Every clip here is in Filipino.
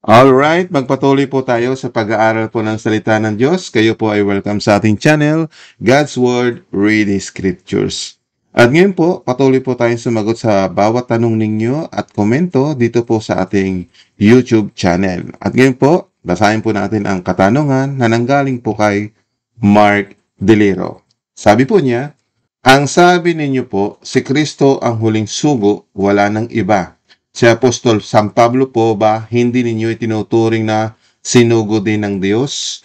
Alright, magpatuloy po tayo sa pag-aaral po ng salita ng Diyos. Kayo po ay welcome sa ating channel, God's Word, Read Scriptures. At ngayon po, patuloy po tayong sumagot sa bawat tanong ninyo at komento dito po sa ating YouTube channel. At ngayon po, basahin po natin ang katanungan na nanggaling po kay Mark Deliro. Sabi po niya, Ang sabi ninyo po, si Kristo ang huling sugo, wala ng iba. Si Apostol San Pablo po ba hindi ninyo itinuturing na sinugo din ng Diyos?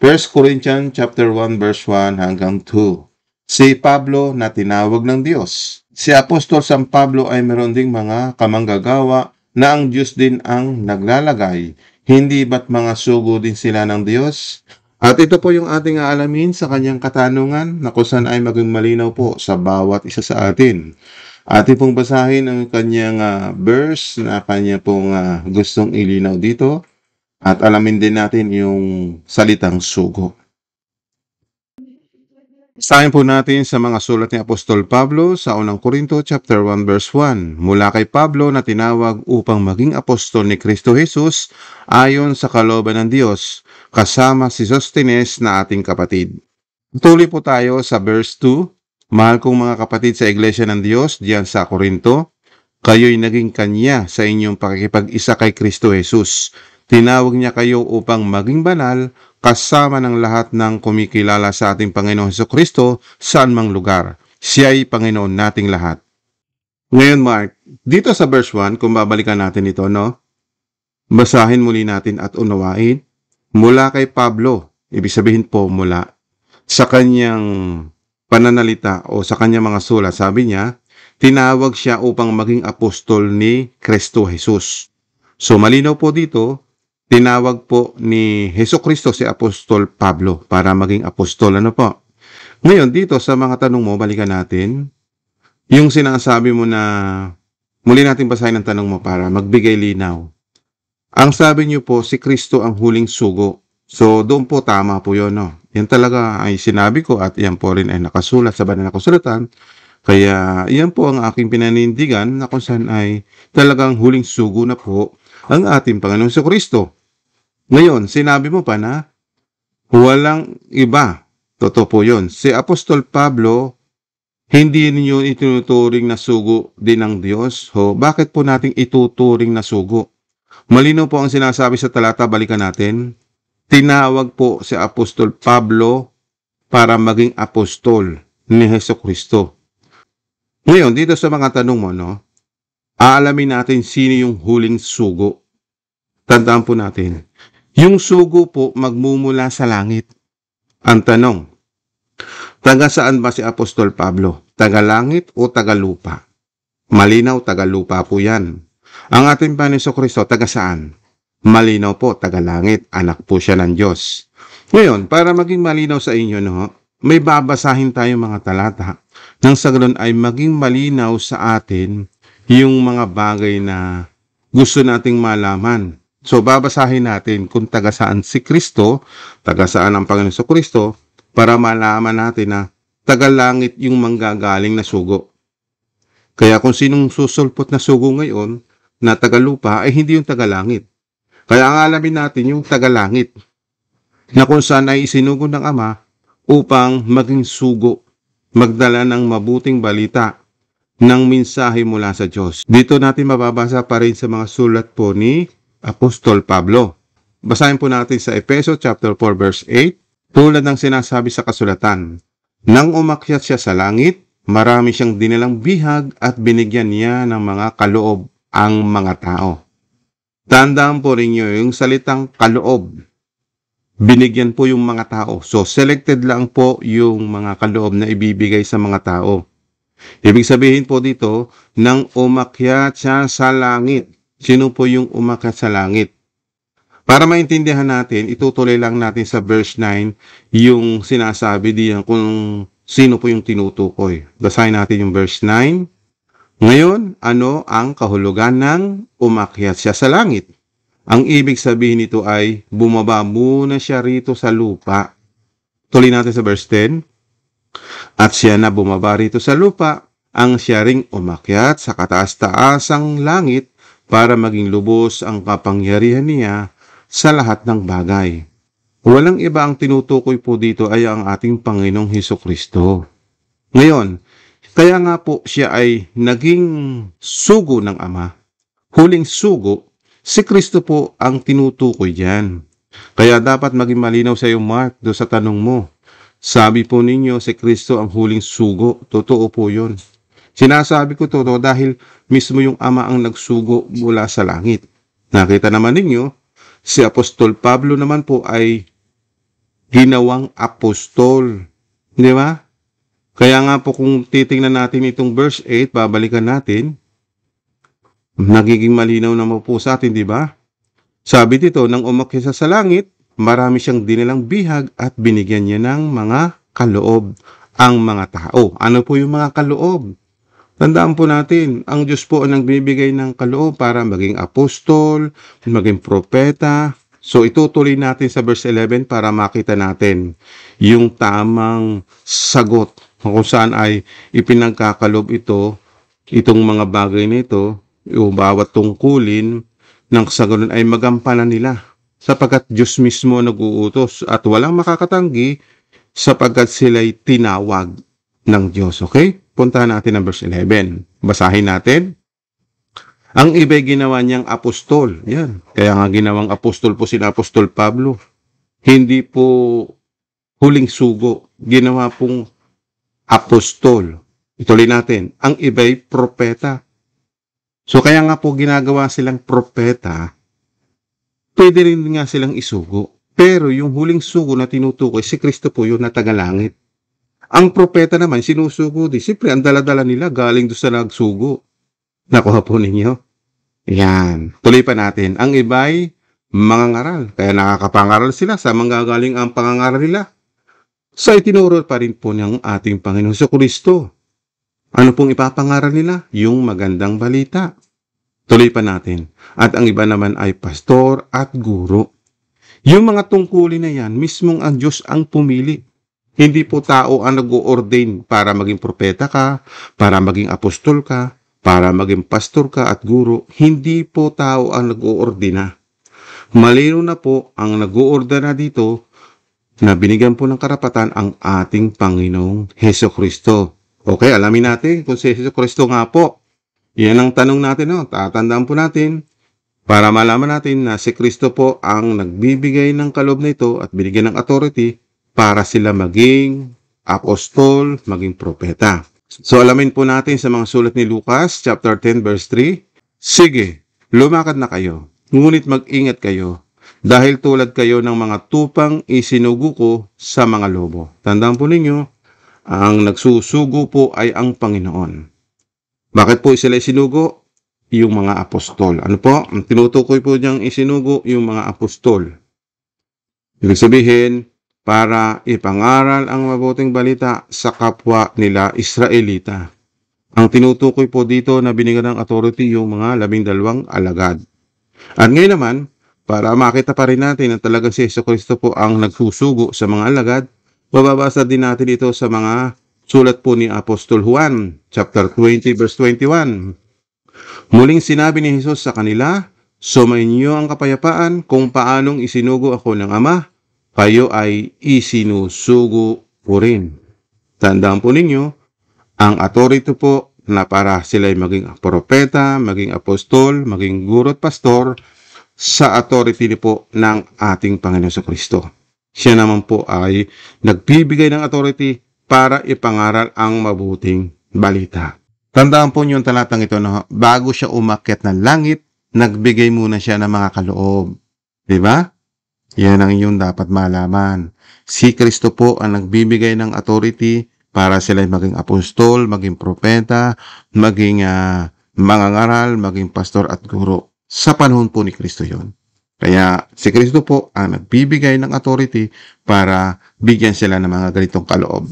1 Corinthians chapter 1 verse 1 hanggang 2. Si Pablo na tinawag ng Diyos. Si Apostol San Pablo ay meron ding mga kamanggagawa na ang Diyos din ang naglalagay. Hindi ba't mga sugo din sila ng Diyos? At ito po yung ating aalamin sa kanyang katanungan na kusan ay maging malinaw po sa bawat isa sa atin. Ating pong basahin ang kanyang uh, verse na kanya pong uh, gustong ilinaw dito at alamin din natin yung salitang sugo. Basahin po natin sa mga sulat ni Apostol Pablo sa unang Korinto chapter 1 verse 1 mula kay Pablo na tinawag upang maging apostol ni Kristo Jesus ayon sa kalooban ng Diyos kasama si Sostenes na ating kapatid. Tuloy po tayo sa verse 2. Mahal kong mga kapatid sa Iglesia ng Diyos diyan sa Korinto, kayo'y naging kanya sa inyong pakikipag-isa kay Kristo Jesus. Tinawag niya kayo upang maging banal, kasama ng lahat ng kumikilala sa ating Panginoon Heso Kristo saan mang lugar. Siya ay Panginoon nating lahat. Ngayon Mark, dito sa verse 1, kung babalikan natin ito, no? Basahin muli natin at unawain. Mula kay Pablo, ibig sabihin po mula sa kanyang pananalita o sa kanyang mga sulat, sabi niya, tinawag siya upang maging apostol ni Kristo Jesus. So malinaw po dito tinawag po ni Heso Kristo si Apostol Pablo para maging apostol. Ano po? Ngayon, dito sa mga tanong mo, balikan natin. Yung sinasabi mo na, muli natin basahin ang tanong mo para magbigay linaw. Ang sabi niyo po, si Kristo ang huling sugo. So, doon po tama po yun, no? Yan talaga ay sinabi ko at yan po rin ay nakasulat sa banal na kasulatan. Kaya, yan po ang aking pinanindigan na kung saan ay talagang huling sugo na po ang ating Panginoong Kristo. Ngayon, sinabi mo pa na walang iba. Totoo po yun. Si Apostol Pablo, hindi niyo itinuturing na sugo din ng Diyos. Ho, bakit po nating ituturing na sugo? Malino po ang sinasabi sa talata, balikan natin. Tinawag po si Apostol Pablo para maging apostol ni Heso Kristo. Ngayon, dito sa mga tanong mo, no? aalamin natin sino yung huling sugo. Tandaan po natin, yung sugo po magmumula sa langit. Ang tanong, taga saan ba si Apostol Pablo? Taga langit o taga lupa? Malinaw, taga lupa po yan. Ang ating Panginoon Kristo, taga saan? Malinaw po, taga langit. Anak po siya ng Diyos. Ngayon, para maging malinaw sa inyo, no, may babasahin tayo mga talata nang sa ay maging malinaw sa atin yung mga bagay na gusto nating malaman. So babasahin natin kung taga saan si Kristo, taga saan ang Panginoon sa Kristo, para malaman natin na taga langit yung manggagaling na sugo. Kaya kung sinong susulpot na sugo ngayon na taga lupa ay hindi yung taga langit. Kaya ang alamin natin yung taga langit na kung saan ay isinugo ng Ama upang maging sugo, magdala ng mabuting balita ng mensahe mula sa Diyos. Dito natin mababasa pa rin sa mga sulat po ni Apostol Pablo. Basahin po natin sa Epeso chapter 4 verse 8, tulad ng sinasabi sa kasulatan. Nang umakyat siya sa langit, marami siyang dinalang bihag at binigyan niya ng mga kaloob ang mga tao. Tandaan po rin niyo yung salitang kaloob. Binigyan po yung mga tao. So, selected lang po yung mga kaloob na ibibigay sa mga tao. Ibig sabihin po dito, nang umakyat siya sa langit. Sino po yung umakyat sa langit? Para maintindihan natin, itutuloy lang natin sa verse 9 yung sinasabi diyan kung sino po yung tinutukoy. Basahin natin yung verse 9. Ngayon, ano ang kahulugan ng umakyat siya sa langit? Ang ibig sabihin nito ay bumaba muna siya rito sa lupa. Tuloy natin sa verse 10. At siya na bumaba rito sa lupa, ang siya ring umakyat sa kataas-taasang langit para maging lubos ang kapangyarihan niya sa lahat ng bagay. Walang iba ang tinutukoy po dito ay ang ating Panginoong Heso Kristo. Ngayon, kaya nga po siya ay naging sugo ng Ama. Huling sugo, si Kristo po ang tinutukoy diyan. Kaya dapat maging malinaw sa iyo Mark do sa tanong mo. Sabi po ninyo, si Kristo ang huling sugo. Totoo po yun. Sinasabi ko to dahil mismo yung Ama ang nagsugo mula sa langit. Nakita naman ninyo, si Apostol Pablo naman po ay ginawang apostol. Di ba? Kaya nga po kung titingnan natin itong verse 8, babalikan natin, nagiging malinaw naman po sa atin, di ba? Sabi dito, nang umakyat sa langit, marami siyang dinilang bihag at binigyan niya ng mga kaloob ang mga tao. Ano po yung mga kaloob? Tandaan po natin, ang Diyos po ang nagbibigay ng kaloob para maging apostol, maging propeta. So itutuloy natin sa verse 11 para makita natin yung tamang sagot kung saan ay ipinagkakalob ito, itong mga bagay nito, yung bawat tungkulin ng sa ay magampanan nila sapagkat Diyos mismo nag-uutos at walang makakatanggi sapagkat sila'y tinawag ng Diyos. Okay? Puntahan natin ang verse 11. Basahin natin. Ang iba'y ginawa niyang apostol. Yan. Kaya nga ginawang apostol po si Apostol Pablo. Hindi po huling sugo. Ginawa pong apostol. Ituloy natin. Ang iba'y propeta. So kaya nga po ginagawa silang propeta pwede rin nga silang isugo. Pero yung huling sugo na tinutukoy si Kristo po yun na tagalangit. Ang propeta naman sinusugo di siyempre ang daladala nila galing doon sa nagsugo. Nakuha po ninyo. Yan. Tuloy pa natin. Ang iba'y mangangaral. Kaya nakakapangaral sila sa manggagaling ang pangangaral nila. Sa so, itinuro pa rin po ng ating Panginoon sa Kristo. Ano pong ipapangaral nila? Yung magandang balita. Tuloy pa natin. At ang iba naman ay pastor at guro. Yung mga tungkulin na yan, mismong ang Diyos ang pumili. Hindi po tao ang nag-ordain para maging propeta ka, para maging apostol ka, para maging pastor ka at guro. Hindi po tao ang nag-oordina. Malino na po ang nag-oordina dito na binigyan po ng karapatan ang ating Panginoong Heso Kristo. Okay, alamin natin kung si Heso Kristo nga po yan ang tanong natin. No? Tatandaan po natin para malaman natin na si Kristo po ang nagbibigay ng kalob na ito at binigyan ng authority para sila maging apostol, maging propeta. So alamin po natin sa mga sulat ni Lucas, chapter 10, verse 3. Sige, lumakad na kayo, ngunit mag-ingat kayo, dahil tulad kayo ng mga tupang isinugo ko sa mga lobo. Tandaan po ninyo, ang nagsusugo po ay ang Panginoon. Bakit po sila sinugo? Yung mga apostol. Ano po? Ang tinutukoy po niyang isinugo yung mga apostol. Ibig sabihin, para ipangaral ang mabuting balita sa kapwa nila Israelita. Ang tinutukoy po dito na binigyan ng authority yung mga labing dalawang alagad. At ngayon naman, para makita pa rin natin na talagang si Yeso Kristo po ang nagsusugo sa mga alagad, mababasa din natin ito sa mga Sulat po ni Apostol Juan, chapter 20, verse 21. Muling sinabi ni Jesus sa kanila, Sumainyo ang kapayapaan kung paanong isinugo ako ng Ama, kayo ay isinusugo ko rin. Tandaan po ninyo, ang authority po na para sila ay maging propeta, maging apostol, maging guro at pastor sa authority ni po ng ating Panginoon sa Kristo. Siya naman po ay nagbibigay ng authority para ipangaral ang mabuting balita. Tandaan po niyo yung talatang ito na no? bago siya umakyat ng langit, nagbigay muna siya ng mga kaloob. Di ba? Yan ang inyong dapat malaman. Si Kristo po ang nagbibigay ng authority para sila maging apostol, maging propeta, maging uh, ah, mangangaral, maging pastor at guro. Sa panahon po ni Kristo yon. Kaya si Kristo po ang nagbibigay ng authority para bigyan sila ng mga ganitong kaloob.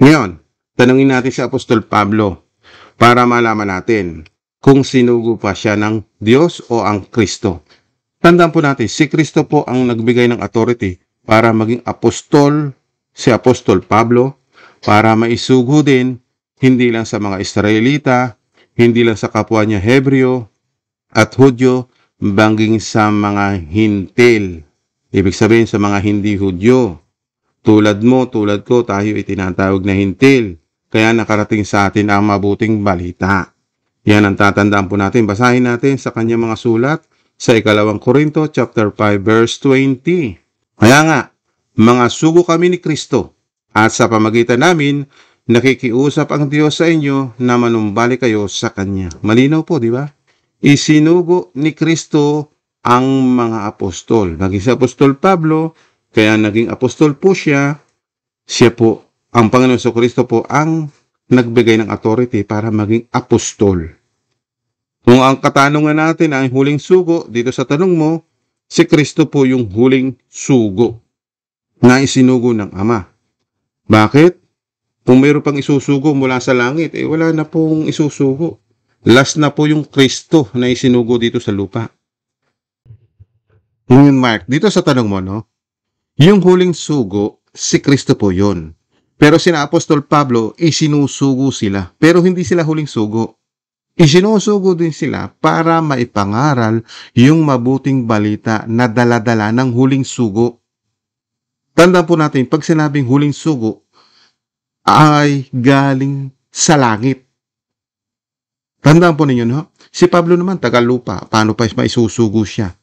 Ngayon, tanungin natin si Apostol Pablo para malaman natin kung sinugo pa siya ng Diyos o ang Kristo. Tandaan po natin, si Kristo po ang nagbigay ng authority para maging apostol, si Apostol Pablo, para maisugo din, hindi lang sa mga Israelita, hindi lang sa kapwa niya Hebreo at Hudyo, banging sa mga hintil. Ibig sabihin sa mga hindi Hudyo. Tulad mo, tulad ko, tayo ay tinatawag na hintil. Kaya nakarating sa atin ang mabuting balita. Yan ang tatandaan po natin. Basahin natin sa kanyang mga sulat sa ikalawang Korinto chapter 5 verse 20. Kaya nga, mga sugo kami ni Kristo at sa pamagitan namin, nakikiusap ang Diyos sa inyo na manumbalik kayo sa Kanya. Malinaw po, di ba? Isinugo ni Kristo ang mga apostol. Maging si Apostol Pablo, kaya naging apostol po siya. Siya po, ang Panginoon sa Kristo po ang nagbigay ng authority para maging apostol. Kung ang katanungan natin ay huling sugo, dito sa tanong mo, si Kristo po yung huling sugo na isinugo ng Ama. Bakit? Kung mayroon pang isusugo mula sa langit, eh wala na pong isusugo. Last na po yung Kristo na isinugo dito sa lupa. Yun Mark, dito sa tanong mo, no? Yung huling sugo, si Kristo po yon. Pero sina Apostol Pablo, isinusugo sila. Pero hindi sila huling sugo. Isinusugo din sila para maipangaral yung mabuting balita na daladala ng huling sugo. Tandaan po natin, pag sinabing huling sugo, ay galing sa langit. Tandaan po ninyo, no? Si Pablo naman, lupa, Paano pa maisusugo siya?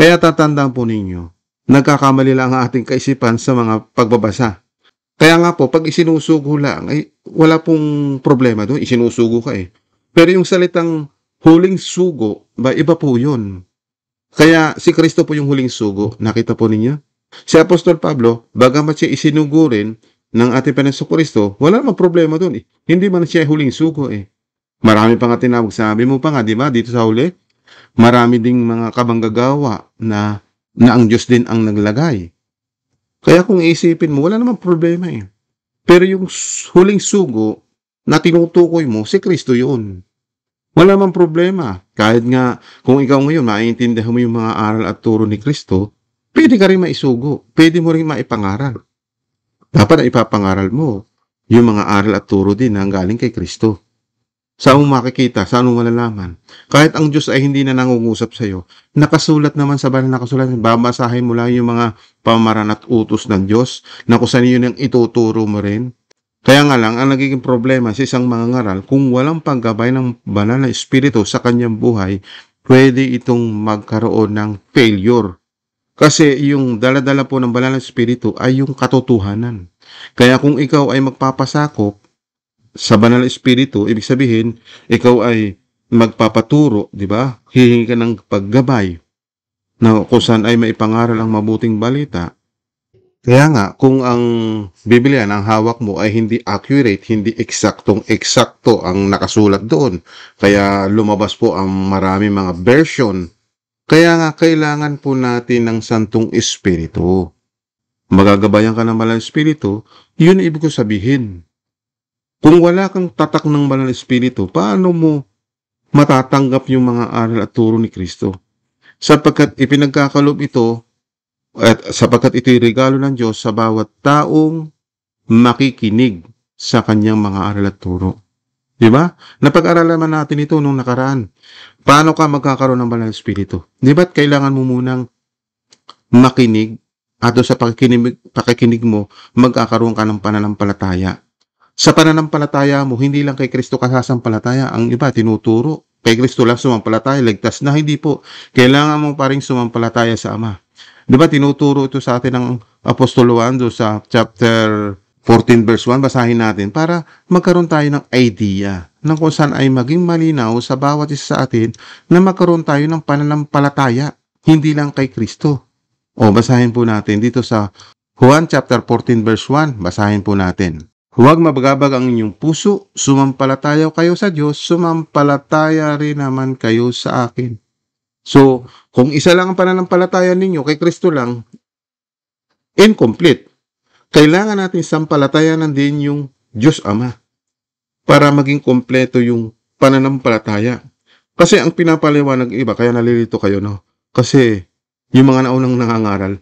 Kaya tatandaan po ninyo, nagkakamali lang ang ating kaisipan sa mga pagbabasa. Kaya nga po, pag isinusugo lang, ay wala pong problema doon, isinusugo ka eh. Pero yung salitang huling sugo, ba iba po yun. Kaya si Kristo po yung huling sugo, nakita po ninyo? Si Apostol Pablo, bagamat siya isinugo rin ng ating Panginoon Kristo, wala namang problema doon eh. Hindi man siya huling sugo eh. Marami pa nga tinawag, sabi mo pa nga, di ba, dito sa huli, marami ding mga kabanggagawa na na ang Diyos din ang naglagay. Kaya kung isipin mo, wala namang problema eh. Pero yung huling sugo na tinutukoy mo, si Kristo yun. Wala namang problema. Kahit nga kung ikaw ngayon maiintindihan mo yung mga aral at turo ni Kristo, pwede ka rin maisugo. Pwede mo rin maipangaral. Dapat na ipapangaral mo yung mga aral at turo din na galing kay Kristo. Saan mo makikita? Saan mo malalaman? Kahit ang Diyos ay hindi na nangungusap sa iyo, nakasulat naman sa banal na kasulatan, babasahin mo lang yung mga pamaran at utos ng Diyos na kung saan yun ang ituturo mo rin. Kaya nga lang, ang nagiging problema sa isang mga ngaral, kung walang paggabay ng banal na espiritu sa kanyang buhay, pwede itong magkaroon ng failure. Kasi yung daladala po ng banal na espiritu ay yung katotohanan. Kaya kung ikaw ay magpapasakop sa banal na espiritu, ibig sabihin, ikaw ay magpapaturo, di ba? Hihingi ka ng paggabay na kung saan ay maipangaral ang mabuting balita. Kaya nga, kung ang Biblia ang hawak mo ay hindi accurate, hindi eksaktong eksakto ang nakasulat doon, kaya lumabas po ang marami mga version. Kaya nga, kailangan po natin ng Santong Espiritu. Magagabayan ka ng Malang Espiritu, yun ibig ko sabihin kung wala kang tatak ng banal espiritu, paano mo matatanggap yung mga aral at turo ni Kristo? Sapagkat ipinagkakalob ito, at sapagkat ito'y regalo ng Diyos sa bawat taong makikinig sa kanyang mga aral at turo. Di ba? Napag-aralan natin ito nung nakaraan. Paano ka magkakaroon ng banal espiritu? Di ba't kailangan mo munang makinig at sa pakikinig, pakikinig mo, magkakaroon ka ng pananampalataya. Sa pananampalataya mo, hindi lang kay Kristo kasasampalataya. Ang iba, tinuturo. Kay Kristo lang sumampalataya, ligtas na. Hindi po. Kailangan mo pa rin sumampalataya sa Ama. Di ba, tinuturo ito sa atin ng Apostol Juan sa chapter 14 verse 1. Basahin natin para magkaroon tayo ng idea ng kung saan ay maging malinaw sa bawat isa sa atin na magkaroon tayo ng pananampalataya, hindi lang kay Kristo. O basahin po natin dito sa Juan chapter 14 verse 1, basahin po natin. Huwag mabagabag ang inyong puso, sumampalataya kayo sa Diyos, sumampalataya rin naman kayo sa akin. So, kung isa lang ang pananampalataya ninyo, kay Kristo lang, incomplete. Kailangan natin sampalatayanan din yung Diyos Ama para maging kompleto yung pananampalataya. Kasi ang pinapaliwanag iba, kaya nalilito kayo, no? Kasi yung mga naunang nangangaral,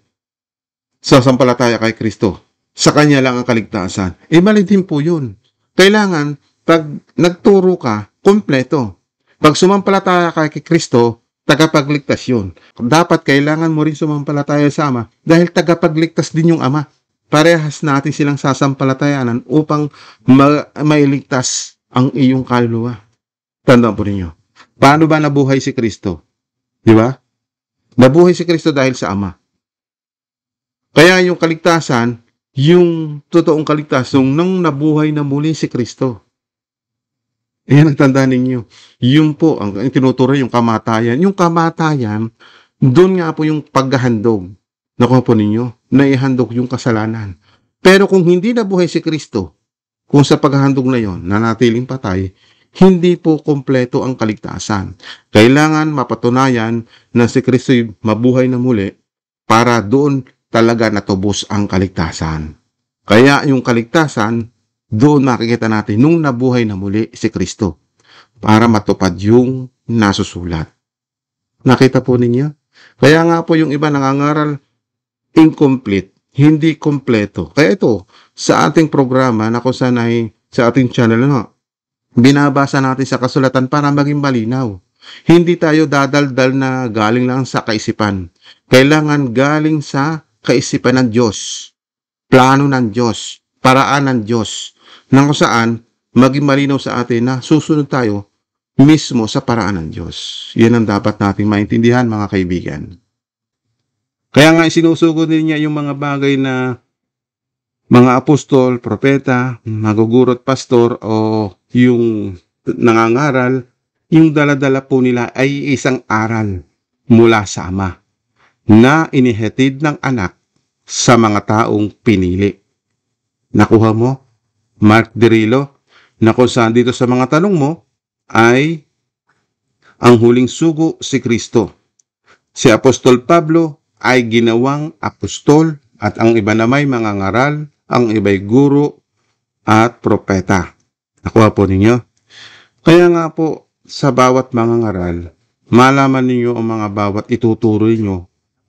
sa sampalataya kay Kristo, sa Kanya lang ang kaligtasan. Eh, mali din po yun. Kailangan, pag nagturo ka, kompleto. Pag sumampalataya ka kay Kristo, tagapagligtas yun. Dapat kailangan mo rin sumampalataya sa Ama dahil tagapagligtas din yung Ama. Parehas natin silang sasampalatayanan upang ma- mailigtas ang iyong kaluluwa. Tandaan po ninyo. Paano ba nabuhay si Kristo? Di ba? Nabuhay si Kristo dahil sa Ama. Kaya yung kaligtasan, yung totoong kaligtasan nang nabuhay na muli si Kristo. Ayan, nagtanda ninyo. Yun po, ang, ang tinuturay yung kamatayan. Yung kamatayan, doon nga po yung paghahandog. Nakuha po ninyo, naihandog yung kasalanan. Pero kung hindi nabuhay si Kristo, kung sa paghahandog na yon, nanatiling patay, hindi po kompleto ang kaligtasan. Kailangan mapatunayan na si Kristo mabuhay na muli para doon talaga natubos ang kaligtasan. Kaya yung kaligtasan, doon makikita natin nung nabuhay na muli si Kristo para matupad yung nasusulat. Nakita po ninyo? Kaya nga po yung iba nangangaral incomplete, hindi kompleto. Kaya ito, sa ating programa na kung saan ay sa ating channel na, ano, binabasa natin sa kasulatan para maging malinaw. Hindi tayo dadaldal na galing lang sa kaisipan. Kailangan galing sa kaisipan ng Diyos, plano ng Diyos, paraan ng Diyos, nang saan maging malinaw sa atin na susunod tayo mismo sa paraan ng Diyos. Yan ang dapat nating maintindihan mga kaibigan. Kaya nga sinusugo din niya yung mga bagay na mga apostol, propeta, magugurot pastor o yung nangangaral, yung daladala po nila ay isang aral mula sa Ama na inihatid ng anak sa mga taong pinili. Nakuha mo? Mark Derillo, na kung saan dito sa mga tanong mo ay ang huling sugo si Kristo. Si Apostol Pablo ay ginawang apostol at ang iba namay mga ngaral, ang iba'y guro at propeta. Nakuha po ninyo? Kaya nga po, sa bawat mga ngaral, malaman ninyo ang mga bawat ituturo ninyo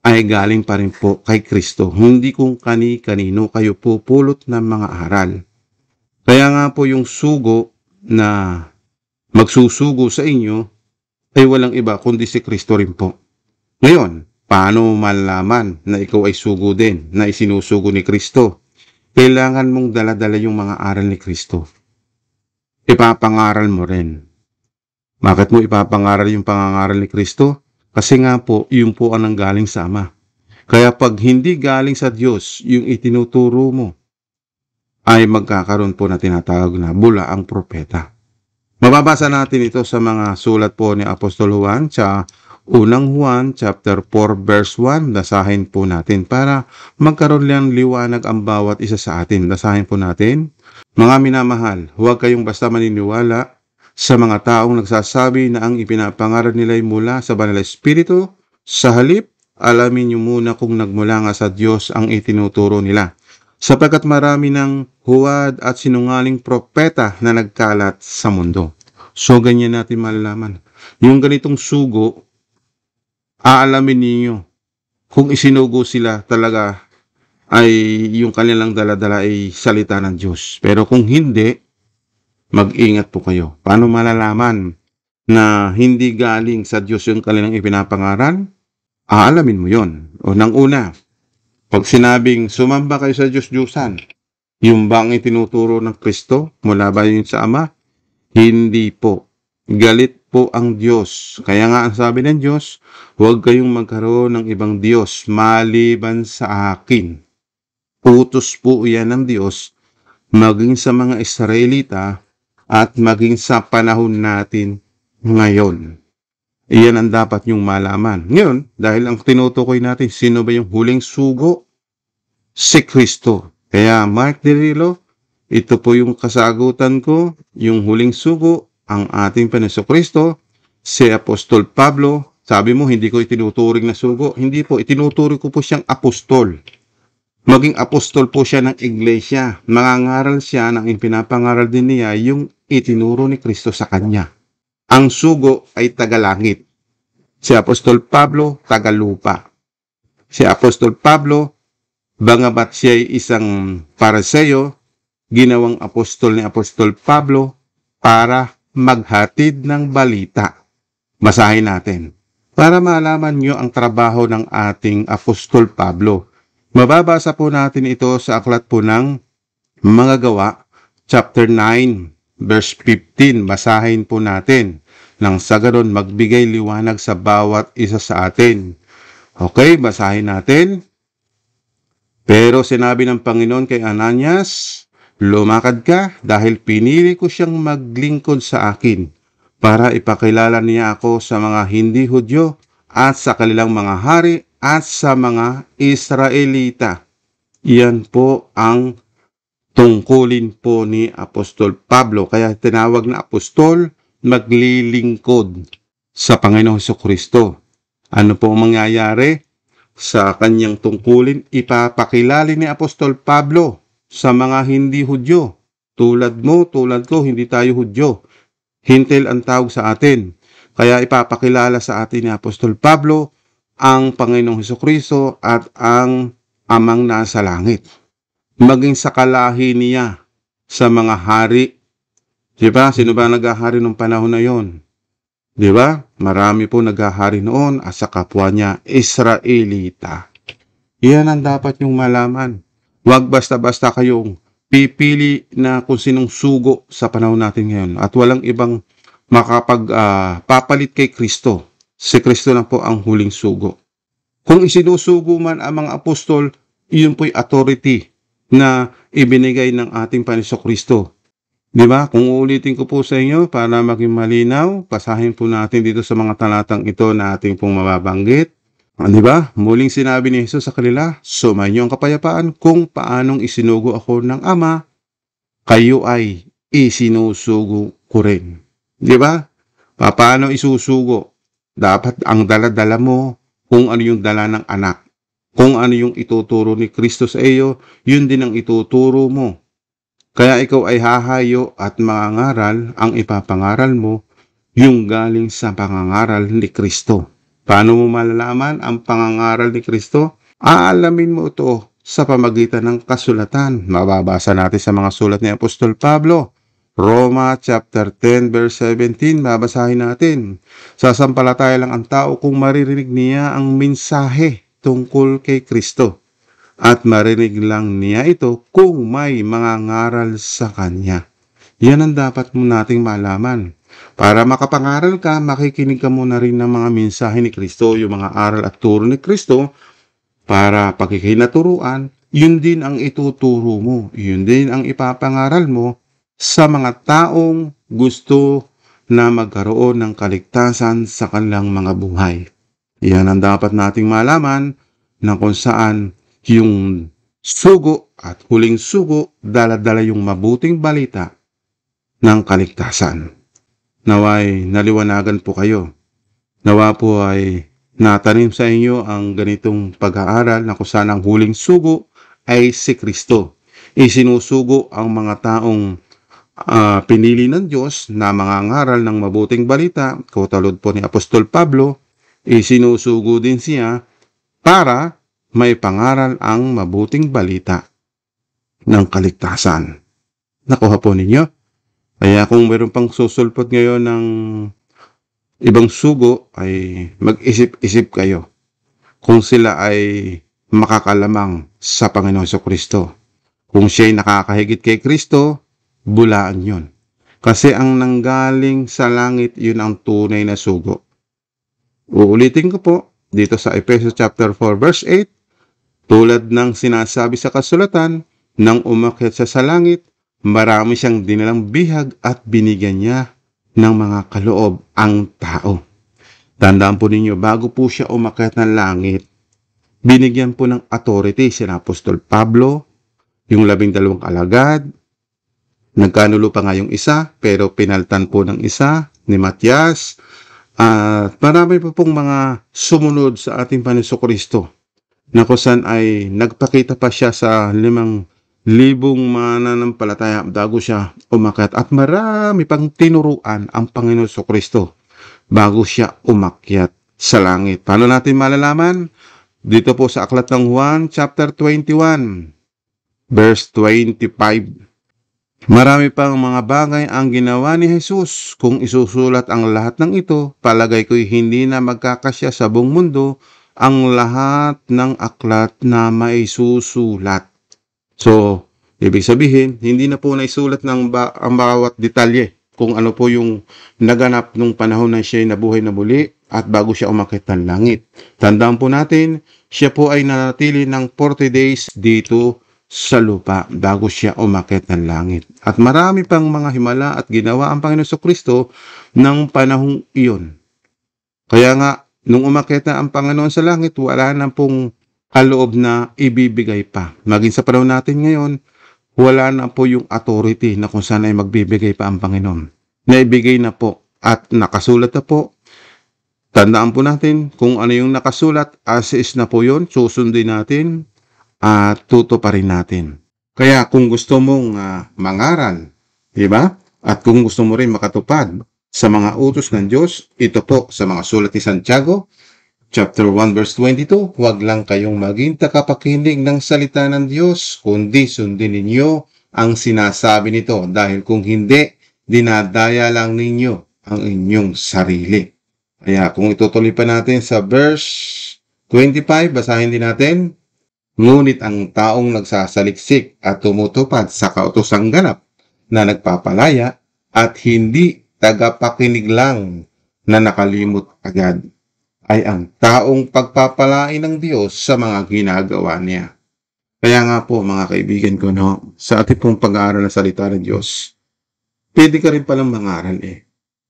ay galing pa rin po kay Kristo, hindi kung kani-kanino kayo po pulot ng mga aral. Kaya nga po yung sugo na magsusugo sa inyo ay walang iba kundi si Kristo rin po. Ngayon, paano mo malaman na ikaw ay sugo din, na isinusugo ni Kristo? Kailangan mong daladala yung mga aral ni Kristo. Ipapangaral mo rin. Bakit mo ipapangaral yung pangangaral ni Kristo? Kasi nga po, yun po ang nanggaling sa Ama. Kaya pag hindi galing sa Diyos yung itinuturo mo, ay magkakaroon po na tinatawag na bula ang propeta. Mababasa natin ito sa mga sulat po ni Apostol Juan sa unang Juan chapter 4 verse 1. Dasahin po natin para magkaroon lang liwanag ang bawat isa sa atin. Dasahin po natin. Mga minamahal, huwag kayong basta maniniwala sa mga taong nagsasabi na ang ipinapangaral nila ay mula sa Banal Espiritu, sa halip, alamin niyo muna kung nagmula nga sa Diyos ang itinuturo nila. Sapagkat marami ng huwad at sinungaling propeta na nagkalat sa mundo. So, ganyan natin malalaman. Yung ganitong sugo, aalamin ninyo kung isinugo sila talaga ay yung kanilang daladala ay salita ng Diyos. Pero kung hindi, mag-ingat po kayo. Paano malalaman na hindi galing sa Diyos yung kanilang ipinapangaral? Aalamin mo yon. O nang una, pag sinabing sumamba kayo sa Diyos-Diyosan, yung bang itinuturo ng Kristo mula ba yun sa Ama? Hindi po. Galit po ang Diyos. Kaya nga ang sabi ng Diyos, huwag kayong magkaroon ng ibang Diyos maliban sa akin. Utos po yan ng Diyos maging sa mga Israelita at maging sa panahon natin ngayon. Iyan ang dapat yung malaman. Ngayon, dahil ang tinutukoy natin, sino ba yung huling sugo? Si Kristo. Kaya Mark Derillo, ito po yung kasagutan ko, yung huling sugo, ang ating Paniso Kristo, si Apostol Pablo. Sabi mo, hindi ko itinuturing na sugo. Hindi po, itinuturing ko po siyang apostol. Maging apostol po siya ng iglesia. Mangangaral siya ng ipinapangaral din niya yung itinuro ni Kristo sa kanya. Ang sugo ay tagalangit. Si Apostol Pablo, tagalupa. Si Apostol Pablo, bangabat siya ay isang paraseyo, ginawang apostol ni Apostol Pablo para maghatid ng balita. Masahin natin. Para malaman nyo ang trabaho ng ating Apostol Pablo Mababasa po natin ito sa aklat po ng mga gawa, chapter 9, verse 15. Basahin po natin. Nang sa ganun, magbigay liwanag sa bawat isa sa atin. Okay, basahin natin. Pero sinabi ng Panginoon kay Ananias, Lumakad ka dahil pinili ko siyang maglingkod sa akin para ipakilala niya ako sa mga hindi Hudyo at sa kanilang mga hari at sa mga Israelita. Iyan po ang tungkulin po ni Apostol Pablo. Kaya tinawag na apostol, maglilingkod sa Panginoong Heso Kristo. Ano po ang mangyayari? Sa kanyang tungkulin, ipapakilali ni Apostol Pablo sa mga hindi Hudyo. Tulad mo, tulad ko, hindi tayo Hudyo. Hintil ang tawag sa atin. Kaya ipapakilala sa atin ni Apostol Pablo ang Panginoong Heso Kristo at ang Amang nasa langit. Maging sa kalahi niya sa mga hari. Di ba? Sino ba naghahari nung panahon na yon? Di ba? Marami po naghahari noon at sa kapwa niya, Israelita. Iyan ang dapat niyong malaman. Huwag basta-basta kayong pipili na kung sinong sugo sa panahon natin ngayon at walang ibang makapag uh, papalit kay Kristo Si Kristo na po ang huling sugo. Kung isinusugo man ang mga apostol, iyon po'y authority na ibinigay ng ating Panginoon Kristo. Di ba? Kung uulitin ko po sa inyo para maging malinaw, pasahin po natin dito sa mga talatang ito na ating pong mababanggit. Ah, di ba? Muling sinabi ni Jesus sa kanila, Sumayo ang kapayapaan kung paanong isinugo ako ng Ama, kayo ay isinusugo ko rin. Di ba? Paano isusugo? Dapat ang dala-dala mo kung ano yung dala ng anak. Kung ano yung ituturo ni Kristo sa iyo, yun din ang ituturo mo. Kaya ikaw ay hahayo at mangangaral ang ipapangaral mo yung galing sa pangangaral ni Kristo. Paano mo malalaman ang pangangaral ni Kristo? Aalamin mo ito sa pamagitan ng kasulatan. Mababasa natin sa mga sulat ni Apostol Pablo. Roma chapter 10 verse 17, babasahin natin. Sasampalataya lang ang tao kung maririnig niya ang mensahe tungkol kay Kristo at marinig lang niya ito kung may mga ngaral sa kanya. Yan ang dapat mo nating malaman. Para makapangaral ka, makikinig ka muna rin ng mga mensahe ni Kristo, yung mga aral at turo ni Kristo para pagkikinaturuan, yun din ang ituturo mo, yun din ang ipapangaral mo sa mga taong gusto na magkaroon ng kaligtasan sa kanilang mga buhay. Iyan ang dapat nating malaman na kung saan yung sugo at huling sugo daladala yung mabuting balita ng kaligtasan. Naway naliwanagan po kayo. Nawa po ay natanim sa inyo ang ganitong pag-aaral na kung saan ang huling sugo ay si Kristo. Isinusugo ang mga taong uh, pinili ng Diyos na mangangaral ng mabuting balita, kutalod po ni Apostol Pablo, isinusugo din siya para may pangaral ang mabuting balita ng kaligtasan. Nakuha po ninyo? Kaya kung meron pang susulpot ngayon ng ibang sugo, ay mag-isip-isip kayo kung sila ay makakalamang sa Panginoon sa Kristo. Kung siya ay nakakahigit kay Kristo, bulaan yun. Kasi ang nanggaling sa langit, yun ang tunay na sugo. Uulitin ko po, dito sa Ephesians chapter 4 verse 8, tulad ng sinasabi sa kasulatan, nang umakyat sa langit, marami siyang dinalang bihag at binigyan niya ng mga kaloob ang tao. Tandaan po ninyo, bago po siya umakyat ng langit, binigyan po ng authority si Apostol Pablo, yung labing dalawang alagad, Nagkanulo pa nga yung isa, pero pinaltan po ng isa ni Matias. At uh, marami pa po pong mga sumunod sa ating Panginoon Kristo na kusan ay nagpakita pa siya sa limang libong mananampalataya bago siya umakyat at marami pang tinuruan ang Panginoon Kristo bago siya umakyat sa langit. Paano natin malalaman? Dito po sa aklat ng Juan chapter 21 verse 25 Marami pang mga bagay ang ginawa ni Jesus. Kung isusulat ang lahat ng ito, palagay ko'y hindi na magkakasya sa buong mundo ang lahat ng aklat na maisusulat. So, ibig sabihin, hindi na po naisulat ng ba- ang bawat detalye kung ano po yung naganap nung panahon na siya nabuhay na muli at bago siya umakit ng langit. Tandaan po natin, siya po ay nanatili ng 40 days dito sa lupa bago siya umakyat ng langit. At marami pang mga himala at ginawa ang Panginoon Kristo ng panahong iyon. Kaya nga, nung umakyat na ang Panginoon sa langit, wala na pong kaloob na ibibigay pa. Maging sa panahon natin ngayon, wala na po yung authority na kung saan ay magbibigay pa ang Panginoon. Naibigay na po at nakasulat na po Tandaan po natin kung ano yung nakasulat, as is na po yun, susundin natin. Ah, pa rin natin. Kaya kung gusto mong uh, mangaral, di ba? At kung gusto mo rin makatupad sa mga utos ng Diyos, ito po sa mga sulat ni Santiago, chapter 1 verse 22, huwag lang kayong maging takapakinig ng salita ng Diyos, kundi sundin ninyo ang sinasabi nito dahil kung hindi, dinadaya lang ninyo ang inyong sarili. Kaya kung itutuloy pa natin sa verse 25, basahin din natin. Ngunit ang taong nagsasaliksik at tumutupad sa kautosang ganap na nagpapalaya at hindi tagapakinig lang na nakalimot agad ay ang taong pagpapalain ng Diyos sa mga ginagawa niya. Kaya nga po mga kaibigan ko no, sa ating pong pag-aaral ng salita ng Diyos, pwede ka rin palang mangaral eh.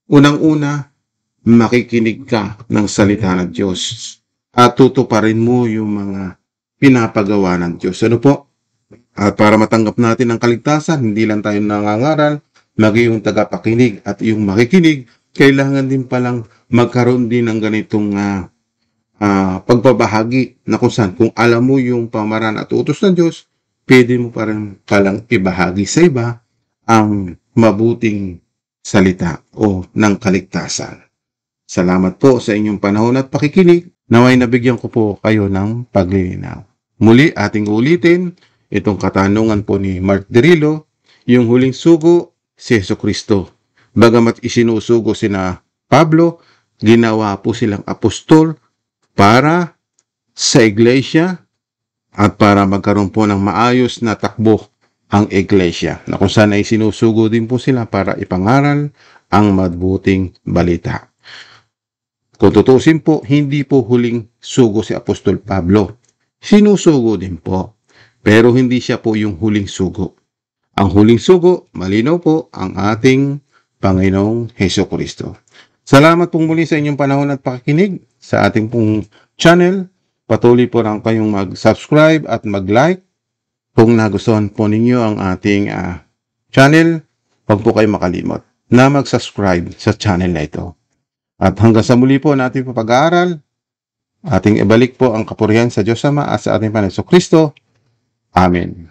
Unang-una, makikinig ka ng salita ng Diyos at tutuparin mo yung mga pinapagawa ng Diyos. Ano po? At para matanggap natin ang kaligtasan, hindi lang tayo nangangaral, maging yung tagapakinig at yung makikinig, kailangan din palang magkaroon din ng ganitong uh, uh, pagbabahagi na kung saan kung alam mo yung pamaraan at utos ng Diyos, pwede mo pa rin palang ibahagi sa iba ang mabuting salita o ng kaligtasan. Salamat po sa inyong panahon at pakikinig. Naway nabigyan ko po kayo ng paglilinaw. Muli ating ulitin itong katanungan po ni Mark Derillo, yung huling sugo si Yeso Kristo. Bagamat isinusugo sina Pablo, ginawa po silang apostol para sa iglesia at para magkaroon po ng maayos na takbo ang iglesia na kung saan ay sinusugo din po sila para ipangaral ang mabuting balita. Kung tutusin po, hindi po huling sugo si Apostol Pablo sinusugo din po. Pero hindi siya po yung huling sugo. Ang huling sugo, malinaw po ang ating Panginoong Heso Kristo. Salamat pong muli sa inyong panahon at pakikinig sa ating pong channel. Patuloy po lang kayong mag-subscribe at mag-like kung nagustuhan po ninyo ang ating uh, channel. Huwag po kayo makalimot na mag-subscribe sa channel na ito. At hanggang sa muli po natin papag-aaral, Ating ibalik po ang kapurihan sa Diyos Ama at sa ating Panginoon Kristo. Amen.